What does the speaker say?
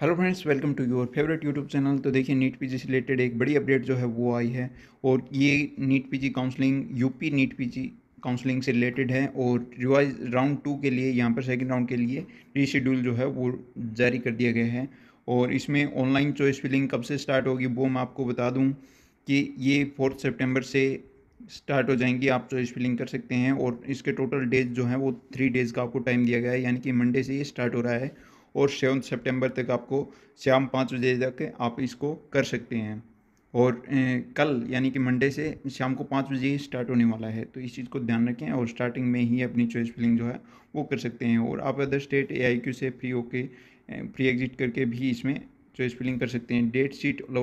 hello friends welcome to your favourite YouTube channel तो देखिए NEET PG से related एक बड़ी अपडेट जो है वो आई है और ये NEET PG counselling UP NEET PG counselling से रिलेटेड है और रिवाइज राउंड टू के लिए यहाँ पर सेकंड राउंड के लिए रीशेड्यूल जो है वो जारी कर दिया गया है और इसमें ऑनलाइन चॉइस फिलिंग कब से स्टार्ट होगी वो मैं आपको बता दूँ कि ये फोर्थ सेप्टेम्बर से स्टार्ट हो जाएंगी आप चॉइस फिलिंग कर सकते हैं और इसके टोटल डेज जो हैं वो थ्री डेज़ का आपको टाइम दिया गया है यानी कि मंडे से ये स्टार्ट हो रहा है और सेवन सितंबर तक आपको शाम पाँच बजे तक आप इसको कर सकते हैं और कल यानी कि मंडे से शाम को पाँच बजे स्टार्ट होने वाला है तो इस चीज़ को ध्यान रखें और स्टार्टिंग में ही अपनी चॉइस फिलिंग जो है वो कर सकते हैं और आप other state A I Q से फ्री होके फ्री एग्जिट करके भी इसमें चॉइस फिलिंग कर सकते हैं डेट शीट